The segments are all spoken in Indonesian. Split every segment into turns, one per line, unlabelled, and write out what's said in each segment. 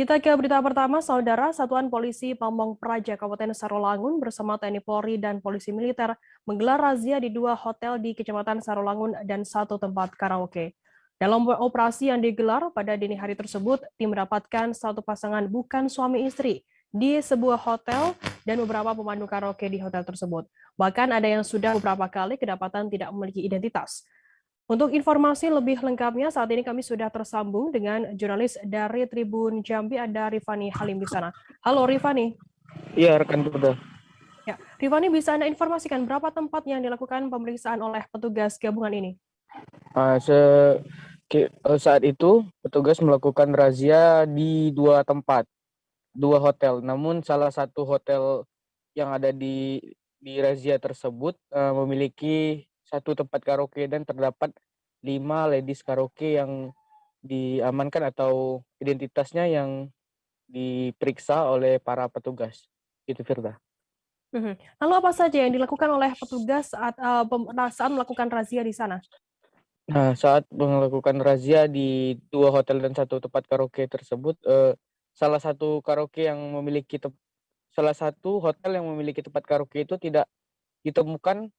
Kita ke berita pertama, Saudara Satuan Polisi Pamong Praja Kabupaten Sarolangun bersama TNI Polri dan Polisi Militer menggelar razia di dua hotel di Kecamatan Sarolangun dan satu tempat karaoke. Dalam operasi yang digelar pada dini hari tersebut, tim mendapatkan satu pasangan bukan suami istri di sebuah hotel dan beberapa pemandu karaoke di hotel tersebut. Bahkan ada yang sudah beberapa kali kedapatan tidak memiliki identitas. Untuk informasi lebih lengkapnya, saat ini kami sudah tersambung dengan jurnalis dari Tribun Jambi, ada Rifani Halim di sana. Halo Rifani.
Iya, rekan Buda.
Ya, Rifani bisa Anda informasikan berapa tempat yang dilakukan pemeriksaan oleh petugas gabungan ini?
Uh, se eh, saat itu petugas melakukan razia di dua tempat, dua hotel. Namun salah satu hotel yang ada di di razia tersebut uh, memiliki satu tempat karaoke dan terdapat lima ladies karaoke yang diamankan atau identitasnya yang diperiksa oleh para petugas. Itu Firda.
Mhm. Lalu apa saja yang dilakukan oleh petugas saat, uh, eh, saat melakukan razia di sana?
Nah, saat melakukan razia di dua hotel dan satu tempat karaoke tersebut, uh, salah satu karaoke yang memiliki salah satu hotel yang memiliki tempat karaoke itu tidak ditemukan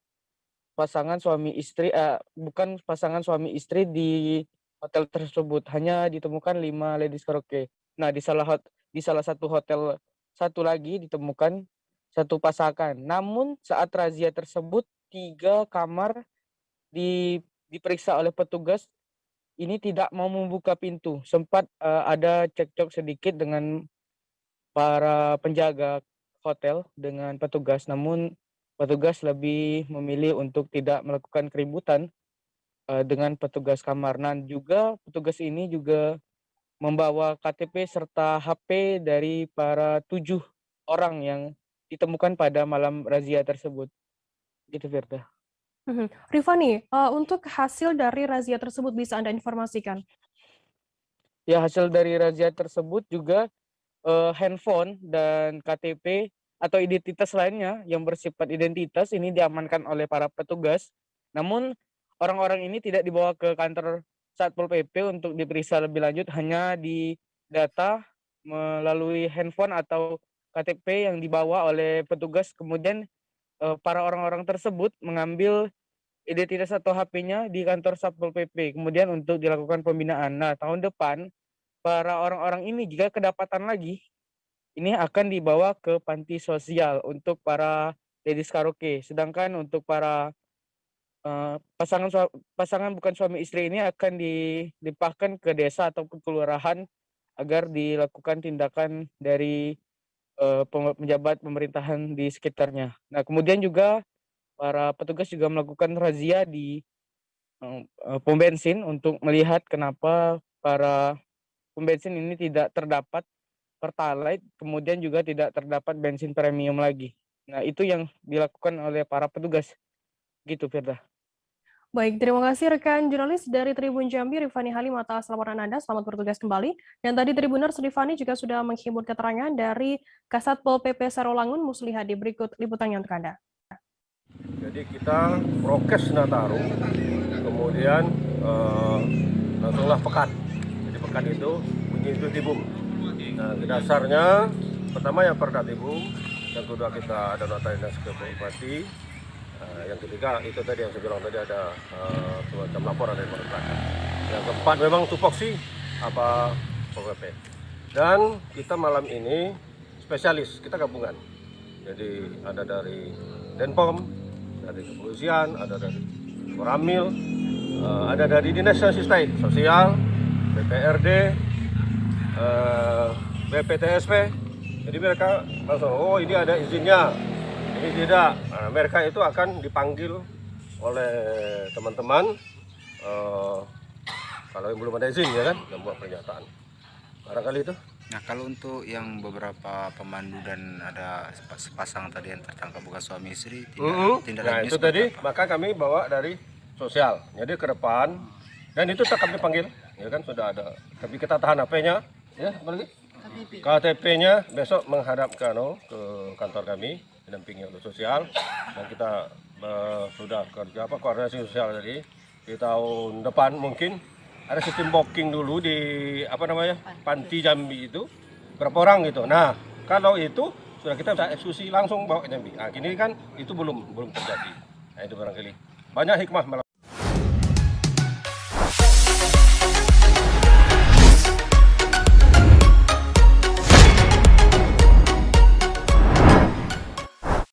pasangan suami istri uh, bukan pasangan suami istri di hotel tersebut hanya ditemukan lima ladies karaoke. Nah di salah hot, di salah satu hotel satu lagi ditemukan satu pasangan. Namun saat razia tersebut tiga kamar di, diperiksa oleh petugas ini tidak mau membuka pintu. Sempat uh, ada cekcok sedikit dengan para penjaga hotel dengan petugas, namun petugas lebih memilih untuk tidak melakukan keributan uh, dengan petugas kamar. Dan nah, juga petugas ini juga membawa KTP serta HP dari para tujuh orang yang ditemukan pada malam razia tersebut. Itu Firda.
Mhm. Rifani, uh, untuk hasil dari razia tersebut bisa Anda informasikan?
Ya, hasil dari razia tersebut juga uh, handphone dan KTP atau identitas lainnya yang bersifat identitas ini diamankan oleh para petugas. Namun orang-orang ini tidak dibawa ke kantor Satpol PP untuk diperiksa lebih lanjut hanya di data melalui handphone atau KTP yang dibawa oleh petugas kemudian eh, para orang-orang tersebut mengambil identitas atau HP-nya di kantor Satpol PP kemudian untuk dilakukan pembinaan. Nah, tahun depan para orang-orang ini jika kedapatan lagi ini akan dibawa ke panti sosial untuk para ladies karaoke. Sedangkan untuk para uh, pasangan pasangan bukan suami istri ini akan dilimpahkan ke desa atau ke kelurahan agar dilakukan tindakan dari uh, eh, pejabat pemerintahan di sekitarnya. Nah, kemudian juga para petugas juga melakukan razia di uh, pom bensin untuk melihat kenapa para pom bensin ini tidak terdapat Pertalite, kemudian juga tidak terdapat bensin premium lagi. Nah, itu yang dilakukan oleh para petugas. Gitu, Firda.
Baik, terima kasih rekan jurnalis dari Tribun Jambi, Rifani Halim atas laporan Anda. Selamat bertugas kembali. Dan tadi Tribuners Rifani juga sudah menghibur keterangan dari Kasat Pol PP Sarolangun Muslihadi. Berikut liputannya untuk Anda.
Jadi kita prokes Nataru, kemudian eh, langsunglah pekat. Jadi pekat itu mengikuti itu Nah, nah dasarnya pertama yang ibu, yang kedua kita ada nota dinas bupati, uh, yang ketiga itu tadi yang saya bilang tadi ada uh, eh, semacam laporan dari pemerintah Yang keempat memang tupoksi apa PPP. Dan kita malam ini spesialis, kita gabungan. Jadi ada dari Denpom, dari kepolisian, ada dari Koramil, eh, ada dari Dinas Sosial, BPRD, Eh, BPTSP jadi mereka langsung oh ini ada izinnya ini tidak nah, mereka itu akan dipanggil oleh teman-teman uh, kalau yang belum ada izin ya kan buat pernyataan barangkali itu nah kalau untuk yang beberapa pemandu dan ada sepasang tadi yang tertangkap bukan suami istri tidak mm -hmm. tindak nah itu tadi apa? maka kami bawa dari sosial jadi ke depan dan itu tetap dipanggil ya kan sudah ada tapi kita tahan HP-nya Ya, apa lagi? KTP. nya besok menghadapkan oh, ke kantor kami dampingi oleh sosial dan kita uh, sudah kerja apa koordinasi sosial tadi di tahun depan mungkin ada sistem booking dulu di apa namanya panti Jambi itu berapa orang gitu. Nah kalau itu sudah kita bisa eksekusi langsung bawa Jambi. Nah, ini kan itu belum belum terjadi. Nah, itu barangkali banyak hikmah malam.